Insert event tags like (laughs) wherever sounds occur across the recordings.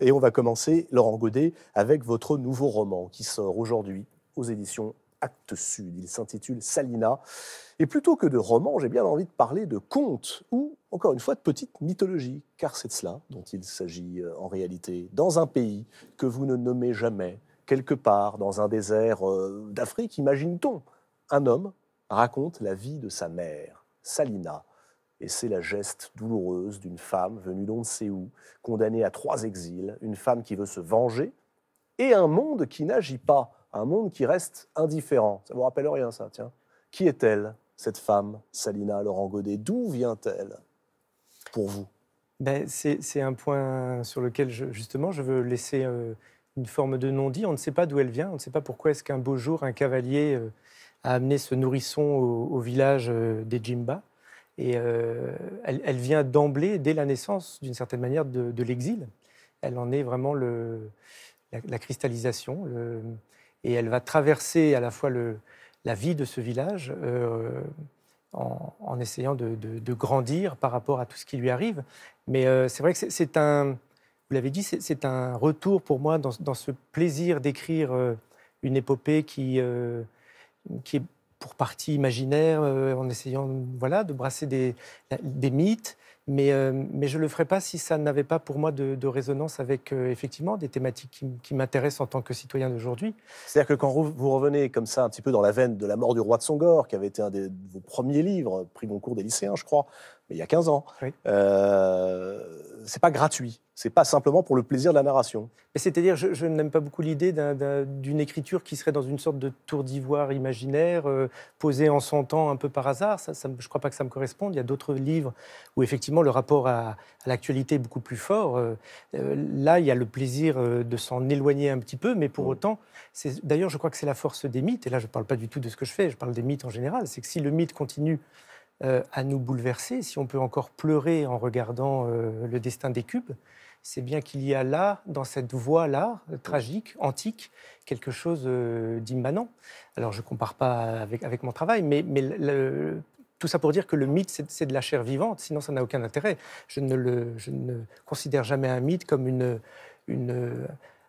Et on va commencer, Laurent Godet, avec votre nouveau roman qui sort aujourd'hui aux éditions Actes Sud. Il s'intitule Salina. Et plutôt que de roman, j'ai bien envie de parler de conte ou, encore une fois, de petite mythologie, car c'est de cela dont il s'agit euh, en réalité, dans un pays que vous ne nommez jamais, quelque part dans un désert euh, d'Afrique, imagine-t-on, un homme raconte la vie de sa mère, Salina. Et c'est la geste douloureuse d'une femme venue d'on ne sait où, condamnée à trois exils, une femme qui veut se venger, et un monde qui n'agit pas, un monde qui reste indifférent. Ça vous rappelle rien, ça, tiens. Qui est-elle, cette femme, Salina Laurent Godet D'où vient-elle pour vous ben, C'est un point sur lequel, je, justement, je veux laisser euh, une forme de non-dit. On ne sait pas d'où elle vient, on ne sait pas pourquoi est-ce qu'un beau jour, un cavalier euh, a amené ce nourrisson au, village euh, des Jimba. Et euh, elle, vient d'emblée, dès la naissance, d'une certaine manière, de, l'exil. Elle en est vraiment le, la, cristallisation. et elle va traverser à la fois le, la vie de ce village euh, en, essayant de, grandir par rapport à tout ce qui lui arrive. Mais euh, c'est vrai que c'est un, vous l'avez dit, c'est un retour pour moi dans, ce plaisir d'écrire une épopée qui, qui est pour partie imaginaire, euh, en essayant voilà, de brasser des, mythes. Mais, euh, je ne le ferais pas si ça n'avait pas pour moi de, résonance avec euh, effectivement des thématiques qui, m'intéressent en tant que citoyen d'aujourd'hui. C'est-à-dire que quand vous revenez comme ça un petit peu dans la veine de la mort du roi de Songor, qui avait été un de vos premiers livres, pris mon cours des lycéens, je crois, mais il y a 15 ans. Ce Euh, c'est pas gratuit. C'est pas simplement pour le plaisir de la narration. C'est-à-dire, je, n'aime pas beaucoup l'idée d'une écriture qui serait dans une sorte de tour d'ivoire imaginaire, euh, posée en son temps un peu par hasard. Ça, je ne crois pas que ça me corresponde. Il y a d'autres livres où effectivement le rapport à, l'actualité est beaucoup plus fort. Euh, euh, là, il y a le plaisir de s'en éloigner un petit peu, mais pour mm. autant, d'ailleurs, je crois que c'est la force des mythes. Et là, je ne parle pas du tout de ce que je fais, je parle des mythes en général. C'est que si le mythe continue euh, à nous bouleverser, si on peut encore pleurer en regardant euh, le destin des cubes, c'est bien qu'il y a là, dans cette voie-là, euh, tragique, antique, quelque chose d'immanent. Alors je ne compare pas avec, mon travail, mais, tout ça pour dire que le mythe, c'est de la chair vivante, sinon ça n'a aucun intérêt. Je ne, considère jamais un mythe comme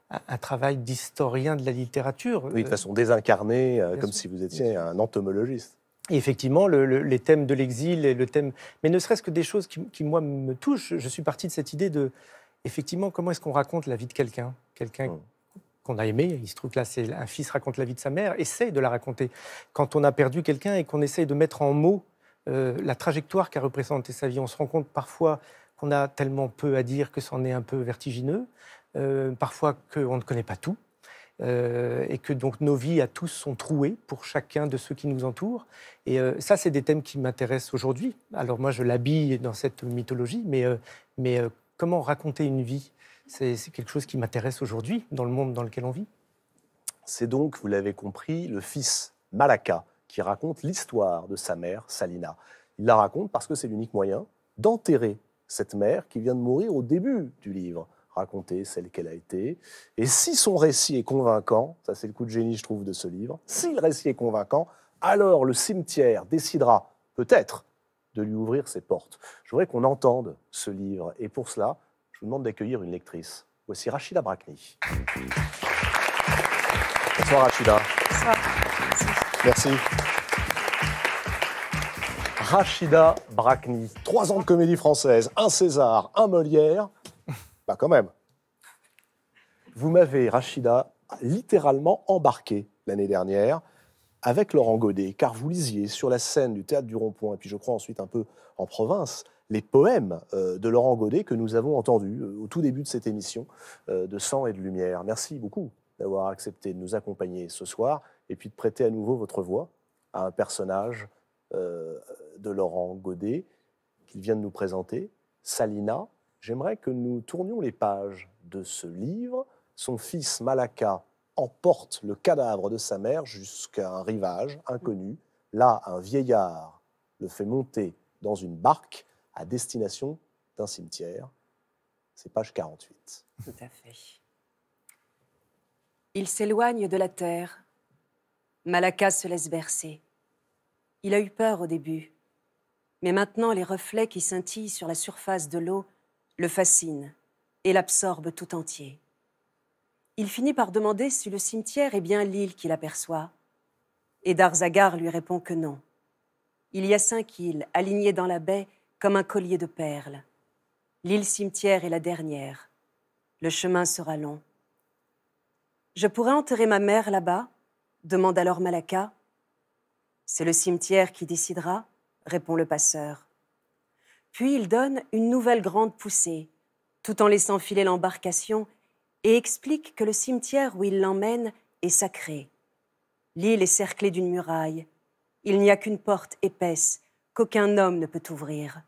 un travail d'historien de la littérature. Oui, de façon désincarnée, comme si vous étiez un entomologiste. Et effectivement, les thèmes de l'exil et le thème, mais ne serait-ce que des choses qui, moi, me touchent. Je suis parti de cette idée de, effectivement, comment est-ce qu'on raconte la vie de quelqu'un, quelqu'un mmh. qu'on a aimé. Il se trouve que là, c'est un fils raconte la vie de sa mère, essaye de la raconter. Quand on a perdu quelqu'un et qu'on essaye de mettre en mots euh, la trajectoire qu'a représenté sa vie, on se rend compte parfois qu'on a tellement peu à dire que c'en est un peu vertigineux. Euh, parfois qu'on ne connaît pas tout. Euh, et que donc nos vies à tous sont trouées pour chacun de ceux qui nous entourent. Et euh, ça, c'est des thèmes qui m'intéressent aujourd'hui. Alors moi, je l'habille dans cette mythologie, mais euh, comment raconter une vie C'est quelque chose qui m'intéresse aujourd'hui dans le monde dans lequel on vit. C'est donc, vous l'avez compris, le fils Malaka qui raconte l'histoire de sa mère, Salina. Il la raconte parce que c'est l'unique moyen d'enterrer cette mère qui vient de mourir au début du livre raconter celle qu'elle a été. Et si son récit est convaincant, ça c'est le coup de génie je trouve de ce livre, si le récit est convaincant, alors le cimetière décidera peut-être de lui ouvrir ses portes. Je voudrais qu'on entende ce livre et pour cela, je vous demande d'accueillir une lectrice. Voici Rachida Brakni. Bonsoir Rachida. Bonsoir. Merci. Rachida Brakni. Trois ans de comédie française, un César, un Molière. Bah quand même. Vous m'avez, Rachida, littéralement embarqué l'année dernière avec Laurent Godet, car vous lisiez sur la scène du théâtre du Rond-Point, et puis je crois ensuite un peu en province, les poèmes euh, de Laurent Godet que nous avons entendus euh, au tout début de cette émission euh, de Sang et de Lumière. Merci beaucoup d'avoir accepté de nous accompagner ce soir et puis de prêter à nouveau votre voix à un personnage de Laurent Godet qu'il vient de nous présenter, Salina, j'aimerais que nous tournions les pages de ce livre. Son fils Malaka emporte le cadavre de sa mère jusqu'à un rivage inconnu. Là, un vieillard le fait monter dans une barque à destination d'un cimetière. C'est page 48. Tout à fait. Il s'éloigne de la terre. Malaka se laisse bercer. Il a eu peur au début, mais maintenant les reflets qui scintillent sur la surface de l'eau le fascine et l'absorbe tout entier. Il finit par demander si le cimetière est bien l'île qu'il aperçoit, et Darzagar lui répond que non. Il y a cinq îles alignées dans la baie comme un collier de perles. L'île cimetière est la dernière. Le chemin sera long. Je pourrais enterrer ma mère là-bas demande alors Malaka. C'est le cimetière qui décidera, répond le passeur. Puis il donne une nouvelle grande poussée, tout en laissant filer l'embarcation, et explique que le cimetière où il l'emmène est sacré. L'île est cerclée d'une muraille. Il n'y a qu'une porte épaisse qu'aucun homme ne peut ouvrir.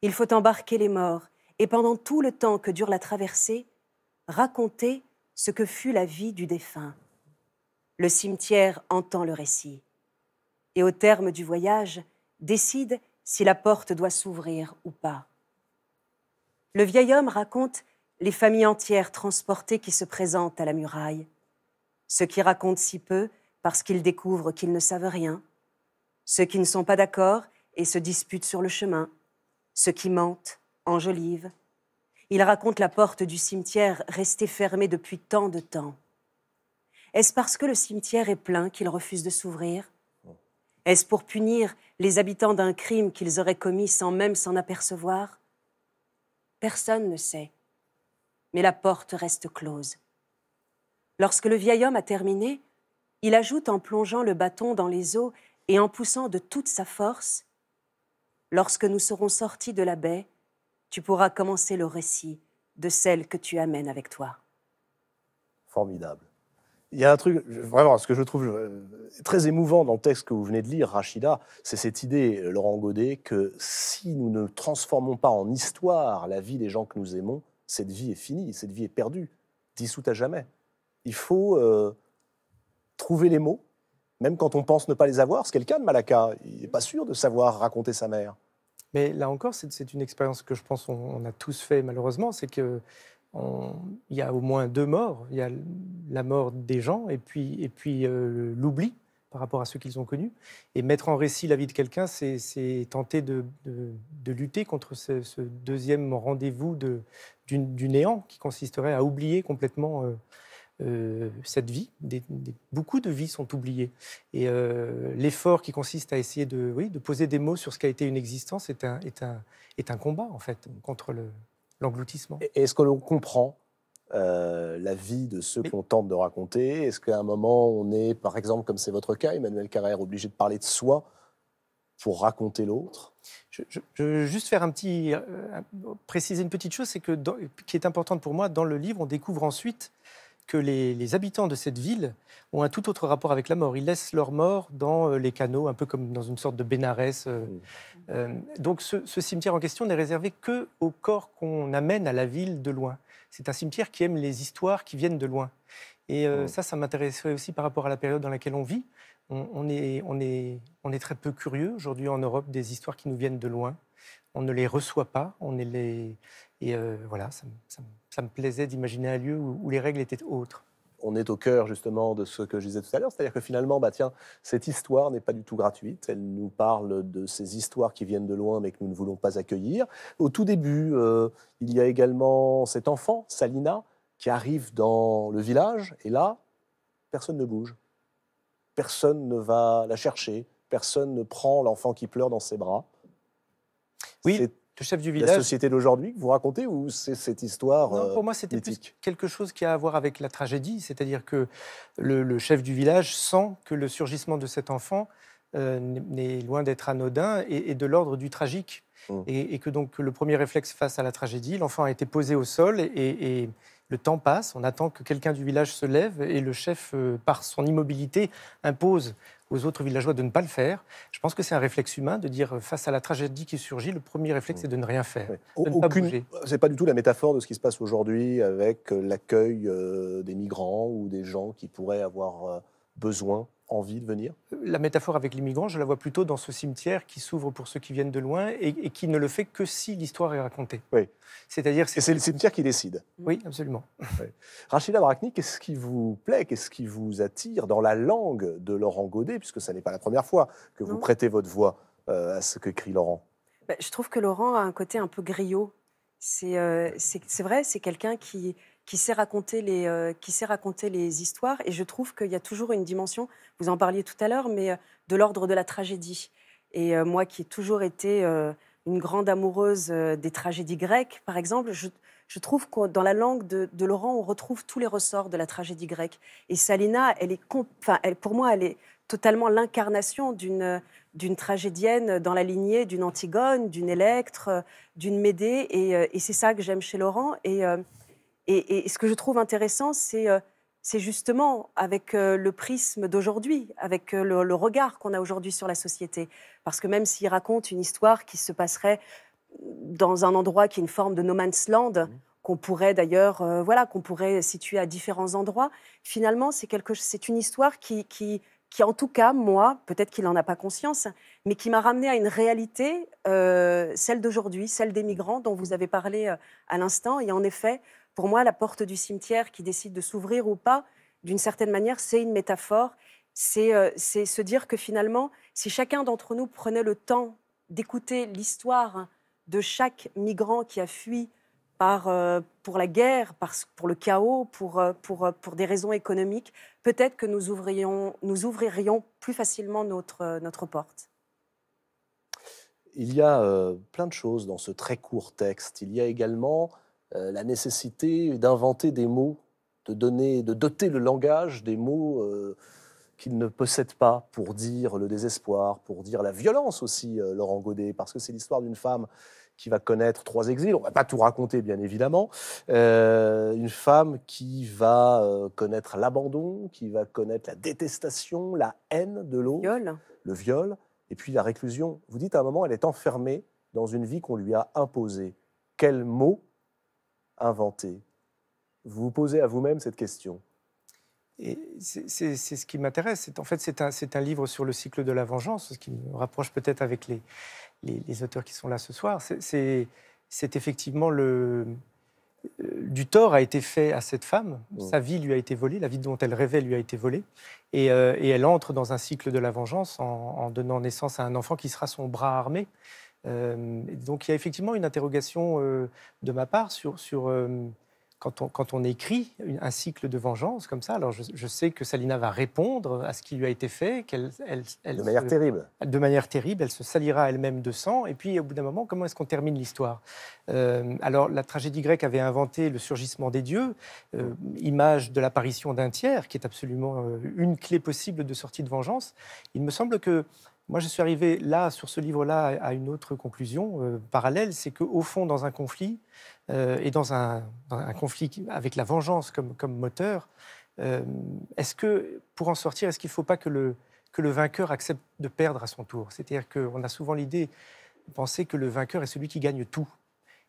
Il faut embarquer les morts, et pendant tout le temps que dure la traversée, raconter ce que fut la vie du défunt. Le cimetière entend le récit, et au terme du voyage, décide si la porte doit s'ouvrir ou pas. Le vieil homme raconte les familles entières transportées qui se présentent à la muraille, ceux qui racontent si peu parce qu'ils découvrent qu'ils ne savent rien, ceux qui ne sont pas d'accord et se disputent sur le chemin, ceux qui mentent, enjolivent. Il raconte la porte du cimetière restée fermée depuis tant de temps. Est-ce parce que le cimetière est plein qu'il refuse de s'ouvrir est-ce pour punir les habitants d'un crime qu'ils auraient commis sans même s'en apercevoir Personne ne sait. Mais la porte reste close. Lorsque le vieil homme a terminé, il ajoute en plongeant le bâton dans les eaux et en poussant de toute sa force Lorsque nous serons sortis de la baie, tu pourras commencer le récit de celle que tu amènes avec toi. Formidable il y a un truc, vraiment, ce que je trouve euh, très émouvant dans le texte que vous venez de lire, Rachida, c'est cette idée, euh, Laurent Godet, que si nous ne transformons pas en histoire la vie des gens que nous aimons, cette vie est finie, cette vie est perdue, dissoute à jamais. Il faut euh, trouver les mots, même quand on pense ne pas les avoir. C'est quelqu'un de Malaka, il n'est pas sûr de savoir raconter sa mère. Mais là encore, c'est une expérience que je pense qu'on a tous fait malheureusement, c'est que il y a au moins deux morts. Il y a la mort des gens et puis, et puis euh, l'oubli par rapport à ceux qu'ils ont connu. Et mettre en récit la vie de quelqu'un, c'est tenter de, lutter contre ce, deuxième rendez-vous de, du, néant qui consisterait à oublier complètement euh, euh, cette vie. beaucoup de vies sont oubliées. Et l'effort qui consiste à essayer de, oui, de poser des mots sur ce qu'a été une existence est un, est, un, est un combat, en fait, contre le, L'engloutissement. Est-ce que l'on comprend euh, la vie de ceux qu'on tente de raconter Est-ce qu'à un moment, on est, par exemple, comme c'est votre cas, Emmanuel Carrère, obligé de parler de soi pour raconter l'autre je, veux juste faire un petit, euh, préciser une petite chose, c'est que qui est importante pour moi dans le livre, on découvre ensuite que les, habitants de cette ville ont un tout autre rapport avec la mort. Ils laissent leur mort dans euh, les canaux, un peu comme dans une sorte de Bénarès. Euh, mm. euh, donc ce, cimetière en question n'est réservé que aux corps qu'on amène à la ville de loin. C'est un cimetière qui aime les histoires qui viennent de loin. Et mm. ça, ça m'intéresserait aussi par rapport à la période dans laquelle on vit. on est très peu curieux aujourd'hui en Europe des histoires qui nous viennent de loin on ne les reçoit pas, on les... Et euh, voilà, ça, me plaisait d'imaginer un lieu où, les règles étaient autres on est au cœur justement de ce que je disais tout à l'heure, c'est-à-dire que finalement, bah tiens, cette histoire n'est pas du tout gratuite. Elle nous parle de ces histoires qui viennent de loin, mais que nous ne voulons pas accueillir. Au tout début, euh, il y a également cet enfant, Salina, qui arrive dans le village, et là, personne ne bouge, personne ne va la chercher, personne ne prend l'enfant qui pleure dans ses bras. Oui. chef du village. La société d'aujourd'hui que vous racontez ou c'est cette histoire Non, euh, pour moi, c'était plus quelque chose qui a à voir avec la tragédie, c'est-à-dire que le, chef du village sent que le surgissement de cet enfant euh, n'est loin d'être anodin et, de l'ordre du tragique. Hum. Et, que donc le premier réflexe face à la tragédie, l'enfant a été posé au sol et, le temps passe, on attend que quelqu'un du village se lève et le chef, euh, par son immobilité, impose aux autres villageois de ne pas le faire. Je pense que c'est un réflexe humain de dire, face à la tragédie qui surgit, le premier réflexe, c'est de ne rien faire. Oui. Ce C'est pas du tout la métaphore de ce qui se passe aujourd'hui avec euh, l'accueil euh, des migrants ou des gens qui pourraient avoir euh, besoin envie de venir La métaphore avec l'immigrant, je la vois plutôt dans ce cimetière qui s'ouvre pour ceux qui viennent de loin et, qui ne le fait que si l'histoire est racontée. Oui. C'est-à-dire. Et c'est le cimetière qui décide. Mmh. Oui, absolument. (laughs) Rachida Brakni, qu'est-ce qui vous plaît, qu'est-ce qui vous attire dans la langue de Laurent Godet, puisque ce n'est pas la première fois que vous prêtez votre voix euh, à ce que crie Laurent bah, Je trouve que Laurent a un côté un peu griot. C'est euh, vrai, c'est quelqu'un qui qui sait raconter les, euh, qui sait raconter les histoires. Et je trouve qu'il y a toujours une dimension, vous en parliez tout à l'heure, mais euh, de l'ordre de la tragédie. Et euh, moi qui ai toujours été une grande amoureuse des tragédies grecques, par exemple, je, trouve que dans la langue de, Laurent, on retrouve tous les ressorts de la tragédie grecque. Et Salina, elle est, elle, pour moi, elle est totalement l'incarnation d'une d'une tragédienne dans la lignée d'une Antigone, d'une Électre, d'une Médée. Et, et c'est ça que j'aime chez Laurent. Et et, ce que je trouve intéressant, c'est euh, justement avec euh, le prisme d'aujourd'hui, avec euh, le, regard qu'on a aujourd'hui sur la société. Parce que même s'il raconte une histoire qui se passerait dans un endroit qui est une forme de no man's land, mmh. qu'on pourrait d'ailleurs, voilà, qu'on pourrait situer à différents endroits, finalement, c'est une histoire qui, qui, qui, en tout cas, moi, peut-être qu'il n'en a pas conscience, mais qui m'a ramené à une réalité, celle d'aujourd'hui, celle des migrants dont vous avez parlé à l'instant. Et en effet, pour moi, la porte du cimetière qui décide de s'ouvrir ou pas, d'une certaine manière, c'est une métaphore. Euh, c'est se dire que finalement, si chacun d'entre nous prenait le temps d'écouter l'histoire de chaque migrant qui a fui par, euh, pour la guerre, pour le chaos, pour, euh, pour, des raisons économiques, peut-être que nous, nous ouvririons plus facilement notre, notre porte il y a plein de choses dans ce très court texte. Il y a également euh, la nécessité d'inventer des mots, de, donner, de doter le langage des mots euh, qu'il ne possède pas pour dire le désespoir, pour dire la violence aussi, euh, Laurent Godet, parce que c'est l'histoire d'une femme qui va connaître trois exils. On ne va pas tout raconter, bien évidemment. une femme qui va connaître l'abandon, qui va connaître la détestation, la haine de l'autre, le viol, et puis la réclusion. Vous dites à un moment, elle est enfermée dans une vie qu'on lui a imposée. Quels mots inventer Vous vous posez à vous-même cette question. C'est ce qui m'intéresse. En fait, c'est un, livre sur le cycle de la vengeance, ce qui me rapproche peut-être avec les, les, auteurs qui sont là ce soir. C'est effectivement le, euh, du tort a été fait à cette femme. Mm. Sa vie lui a été volée, la vie dont elle rêvait lui a été volée. Euh, et, elle entre dans un cycle de la vengeance en, en, donnant naissance à un enfant qui sera son bras armé. Euh, donc il y a effectivement une interrogation euh, de ma part sur, sur euh, quand on, quand on, écrit un cycle de vengeance comme ça, alors je, sais que Salina va répondre à ce qui lui a été fait, de manière terrible. De manière terrible, elle se salira elle-même de sang. Et puis, au bout d'un moment, comment est-ce qu'on termine l'histoire Alors, la tragédie grecque avait inventé le surgissement des dieux, image de l'apparition d'un tiers, qui est absolument une clé possible de sortie de vengeance. Il me semble que moi, je suis arrivé là, sur ce livre-là, à une autre conclusion euh, parallèle, c'est qu'au fond, dans un conflit, euh, et dans un, conflit avec la vengeance comme, moteur, euh, est-ce que, pour en sortir, est-ce qu'il ne faut pas que le, vainqueur accepte de perdre à son tour C'est-à-dire qu'on a souvent l'idée de penser que le vainqueur est celui qui gagne tout,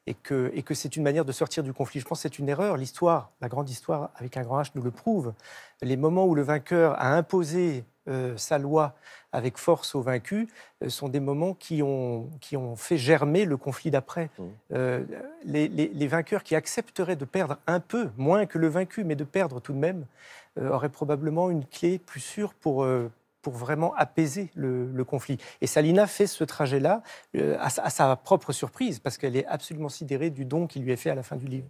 et que, et que c'est une manière de sortir du conflit. Je pense que c'est une erreur. L'histoire, la grande histoire avec un grand H nous le prouve. Les moments où le vainqueur a imposé euh, sa loi avec force aux vaincus euh, sont des moments qui ont, qui ont fait germer le conflit d'après. Mmh. Euh, les, vainqueurs qui accepteraient de perdre un peu, moins que le vaincu, mais de perdre tout de même, auraient probablement une clé plus sûre pour, pour vraiment apaiser le, conflit. Et Salina fait ce trajet-là à, à sa propre surprise, parce qu'elle est absolument sidérée du don qui lui est fait à la fin du livre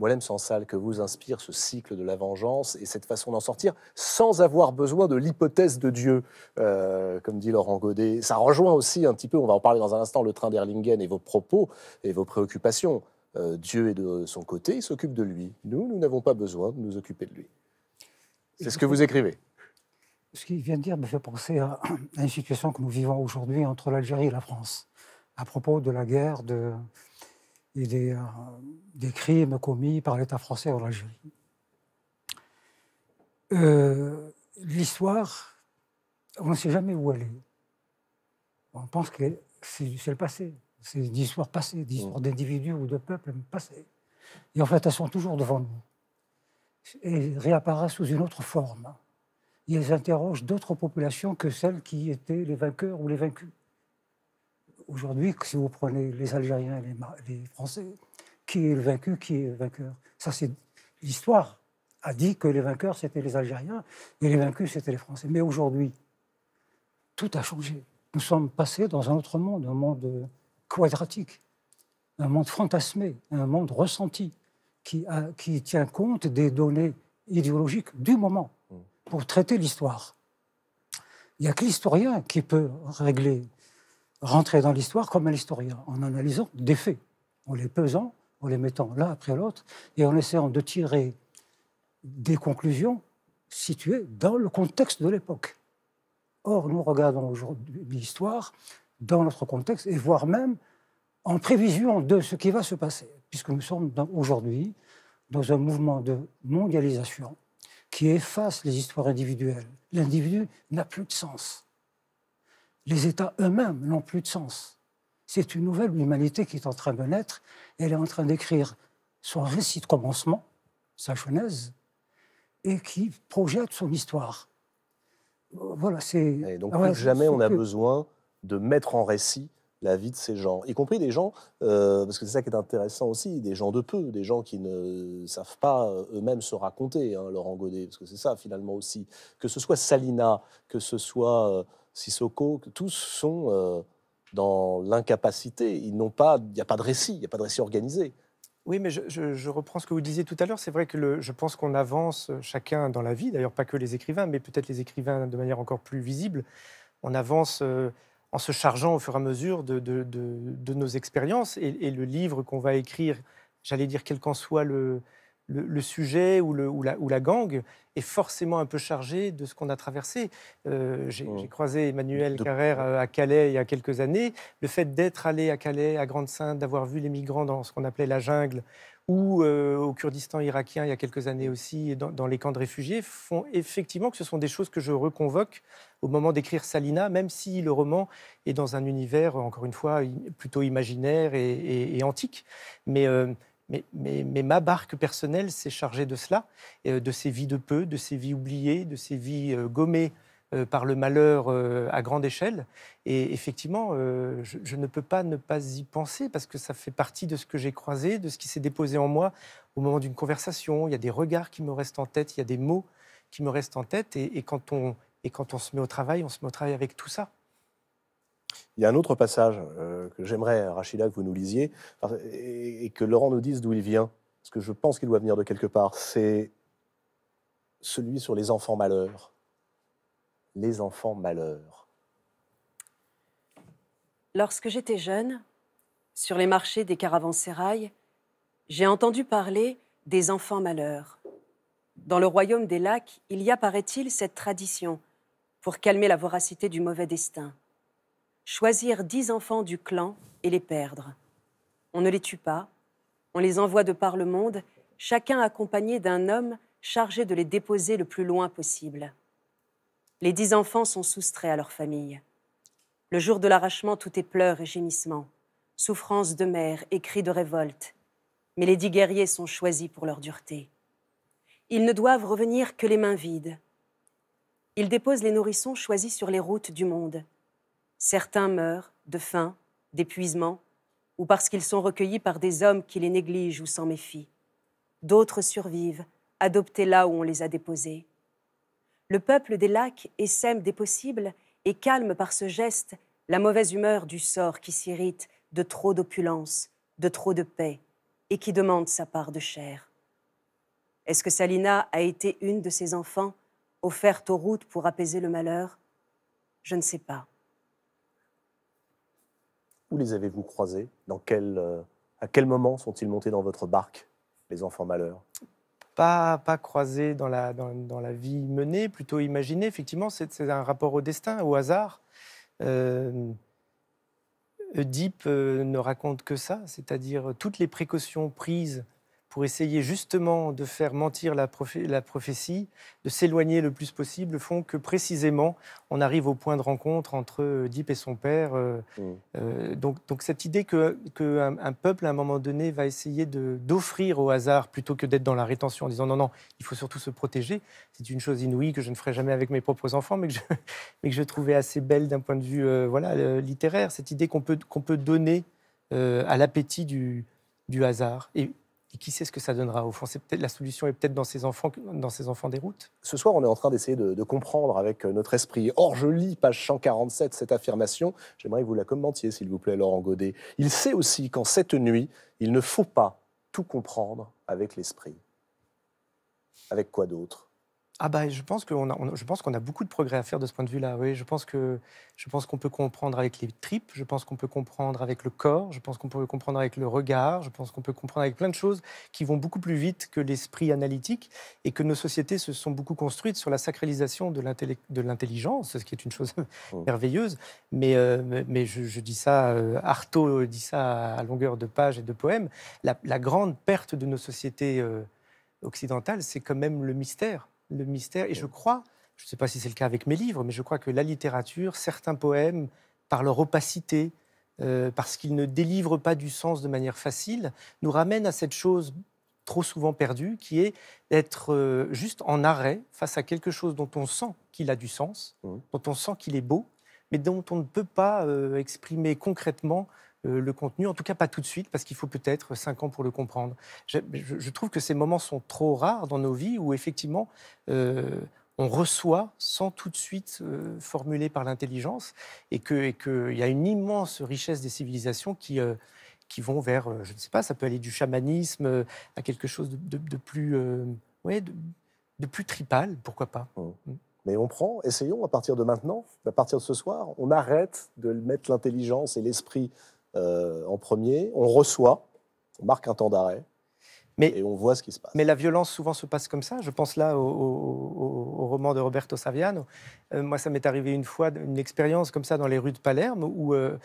sans Sansal, que vous inspire ce cycle de la vengeance et cette façon d'en sortir sans avoir besoin de l'hypothèse de Dieu, euh, comme dit Laurent Godet Ça rejoint aussi un petit peu, on va en parler dans un instant, le train d'Erlingen et vos propos et vos préoccupations. Euh, Dieu est de son côté, il s'occupe de lui. Nous, nous n'avons pas besoin de nous occuper de lui. C'est ce que vous écrivez. Ce qu'il vient de dire me fait penser à (clears throat) une situation que nous vivons aujourd'hui entre l'Algérie et la France, à propos de la guerre de, euh, et des, des crimes commis par l'État français en Algérie. Euh, l'histoire, on ne sait jamais où elle est. On pense que c'est le passé. C'est une histoire passée, une histoire mm. d'individus ou de peuples passés. Et en fait, elles sont toujours devant nous. Et elles réapparaissent sous une autre forme. Et elles interrogent d'autres populations que celles qui étaient les vainqueurs ou les vaincus. Aujourd'hui, si vous prenez les Algériens et les, Français, qui est le vaincu, qui est le vainqueur Ça, c'est l'histoire a dit que les vainqueurs, c'était les Algériens et les vaincus, c'était les Français. Mais aujourd'hui, tout a changé. Nous sommes passés dans un autre monde, un monde quadratique, un monde fantasmé, un monde ressenti, qui, qui tient compte des données idéologiques du moment mm. pour traiter l'histoire. Il n'y a que l'historien qui peut régler rentrer dans l'histoire comme un historien, en analysant des faits, en les pesant, en les mettant l'un après l'autre, et en essayant de tirer des conclusions situées dans le contexte de l'époque. Or, nous regardons aujourd'hui l'histoire dans notre contexte, et voire même en prévision de ce qui va se passer, puisque nous sommes aujourd'hui dans un mouvement de mondialisation qui efface les histoires individuelles. L'individu n'a plus de sens les États eux-mêmes n'ont plus de sens. C'est une nouvelle humanité qui est en train de naître. Elle est en train d'écrire son récit de commencement, sa genèse, et qui projette son histoire. Euh, voilà, c'est. donc, ah plus jamais, on a besoin de mettre en récit la vie de ces gens, y compris des gens, euh, parce que c'est ça qui est intéressant aussi, des gens de peu, des gens qui ne savent pas euh, eux-mêmes se raconter, hein, Laurent Godet, parce que c'est ça finalement aussi. Que ce soit Salina, que ce soit. Sissoko, tous sont euh, dans l'incapacité. Il n'y a pas de récit, il n'y a pas de récit organisé. Oui, mais je, reprends ce que vous disiez tout à l'heure. C'est vrai que je pense qu'on avance euh, chacun dans la vie, d'ailleurs pas que les écrivains, mais peut-être les écrivains de manière encore plus visible. On avance euh, en se chargeant au fur et à mesure de, nos expériences. et, le livre qu'on va écrire, j'allais dire quel qu'en soit le, le, sujet ou, la, gang est forcément un peu chargé de ce qu'on a traversé. Euh, oh. J'ai croisé Emmanuel Carrère euh, à Calais il y a quelques années. Le fait d'être allé à Calais, à grande sainte d'avoir vu les migrants dans ce qu'on appelait la jungle, ou euh, au Kurdistan irakien il y a quelques années aussi, dans, les camps de réfugiés, font effectivement que ce sont des choses que je reconvoque au moment d'écrire Salina, même si le roman est dans un univers, encore une fois, plutôt imaginaire et, antique. Mais mais, ma barque personnelle s'est chargée de cela, euh, de ces vies de peu, de ces vies oubliées, de ces vies euh, gommées euh, par le malheur à grande échelle. Et effectivement, je, ne peux pas ne pas y penser parce que ça fait partie de ce que j'ai croisé, de ce qui s'est déposé en moi au moment d'une conversation. Il y a des regards qui me restent en tête, il y a des mots qui me restent en tête. et, quand, on, et quand on se met au travail, on se met au travail avec tout ça. Il y a un autre passage euh, que j'aimerais, Rachida, que vous nous lisiez, et, que Laurent nous dise d'où il vient, parce que je pense qu'il doit venir de quelque part. C'est celui sur les enfants malheurs. Les enfants malheurs. Lorsque j'étais jeune, sur les marchés des caravansérails, j'ai entendu parler des enfants malheurs. Dans le royaume des lacs, il y a, paraît-il, cette tradition pour calmer la voracité du mauvais destin choisir dix enfants du clan et les perdre. On ne les tue pas, on les envoie de par le monde, chacun accompagné d'un homme chargé de les déposer le plus loin possible. Les dix enfants sont soustraits à leur famille. Le jour de l'arrachement, tout est pleurs et gémissements, souffrances de mère et cris de révolte. Mais les dix guerriers sont choisis pour leur dureté. Ils ne doivent revenir que les mains vides. Ils déposent les nourrissons choisis sur les routes du monde. Certains meurent de faim, d'épuisement, ou parce qu'ils sont recueillis par des hommes qui les négligent ou s'en méfient. D'autres survivent, adoptés là où on les a déposés. Le peuple des lacs essaime des possibles et calme par ce geste la mauvaise humeur du sort qui s'irrite de trop d'opulence, de trop de paix, et qui demande sa part de chair. Est-ce que Salina a été une de ces enfants offerte aux routes pour apaiser le malheur Je ne sais pas. Où les avez-vous croisés dans quel, euh, À quel moment sont-ils montés dans votre barque, les enfants malheurs pas, pas croisés dans la, dans, dans la vie menée, plutôt imaginée. Effectivement, c'est un rapport au destin, au hasard. Euh, Oedipe euh, ne raconte que ça, c'est-à-dire toutes les précautions prises pour essayer justement de faire mentir la, la prophétie, de s'éloigner le plus possible, font que précisément on arrive au point de rencontre entre euh, Deep et son père. Euh, mm. euh, donc, donc, cette idée qu'un que un peuple, à un moment donné, va essayer d'offrir au hasard plutôt que d'être dans la rétention en disant non, non, il faut surtout se protéger, c'est une chose inouïe que je ne ferai jamais avec mes propres enfants, mais que je, (laughs) mais que je trouvais assez belle d'un point de vue voilà, littéraire, cette idée qu'on peut, peut donner à l'appétit du, du hasard. Et et qui sait ce que ça donnera Au fond, la solution est peut-être dans ces enfants, dans enfants des routes. Ce soir, on est en train d'essayer de, de, comprendre avec euh, notre esprit. Or, je lis page 147 cette affirmation. J'aimerais que vous la commentiez, s'il vous plaît, Laurent Godet. Il sait aussi qu'en cette nuit, il ne faut pas tout comprendre avec l'esprit. Avec quoi d'autre ah bah, je pense qu'on a, je pense qu'on a beaucoup de progrès à faire de ce point de vue-là. Oui, je pense que je pense qu'on peut comprendre avec les tripes, je pense qu'on peut comprendre avec le corps, je pense qu'on peut comprendre avec le regard, je pense qu'on peut comprendre avec plein de choses qui vont beaucoup plus vite que l'esprit analytique et que nos sociétés se sont beaucoup construites sur la sacralisation de, de l'intelligence, ce qui est une chose (laughs) oh. merveilleuse. Euh, mais mais je, dis ça, euh, Artaud dit ça à longueur de pages et de poèmes. La, grande perte de nos sociétés euh, occidentales, c'est quand même le mystère le mystère. Et je crois, je ne sais pas si c'est le cas avec mes livres, mais je crois que la littérature, certains poèmes, par leur opacité, euh, parce qu'ils ne délivrent pas du sens de manière facile, nous ramènent à cette chose trop souvent perdue, qui est d'être euh, juste en arrêt face à quelque chose dont on sent qu'il a du sens, dont on sent qu'il est beau, mais dont on ne peut pas euh, exprimer concrètement euh, le contenu, en tout cas pas tout de suite, parce qu'il faut peut-être cinq ans pour le comprendre. Je, trouve que ces moments sont trop rares dans nos vies où effectivement euh, on reçoit sans tout de suite euh, formuler par l'intelligence et qu'il et que y a une immense richesse des civilisations qui... qui vont vers, je ne sais pas, ça peut aller du chamanisme à quelque chose de, plus, ouais, de, plus pourquoi pas. Mmh. Mmh. Mais on prend, essayons à partir de maintenant, à partir de ce soir, on arrête de mettre l'intelligence et l'esprit euh, en premier, on reçoit, on marque un temps d'arrêt, mais, et on voit ce qui se passe. Mais la violence souvent se passe comme ça. Je pense là au, roman de Roberto Saviano. Euh, moi, ça m'est arrivé une fois, une expérience comme ça dans les rues de Palerme, où euh,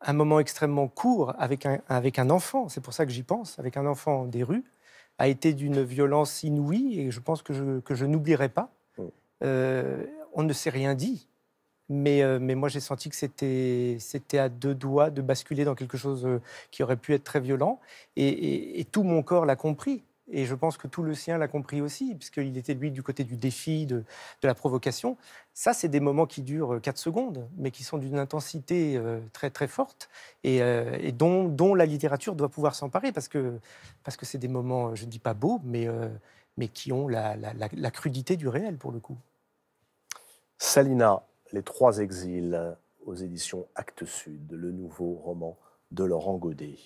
un moment extrêmement court avec un, avec un enfant, c'est pour ça que j'y pense, avec un enfant des rues, a été d'une violence inouïe et je pense que je, que je n'oublierai pas. Mm. on ne s'est rien dit. Euh, mais, moi, j'ai senti que c'était, à deux doigts de basculer dans quelque chose euh, qui aurait pu être très violent. Et, tout mon corps l'a compris. Et je pense que tout le sien l'a compris aussi, puisqu'il était, lui, du côté du défi, de, la provocation. Ça, c'est des moments qui durent 4 euh, secondes, mais qui sont d'une intensité très, très forte et, dont, la littérature doit pouvoir s'emparer, parce que parce que c'est des moments, je ne dis pas beaux, mais, qui ont la crudité du réel, pour le coup. Salina, les Trois Exils aux éditions Actes Sud, le nouveau roman de Laurent Godet.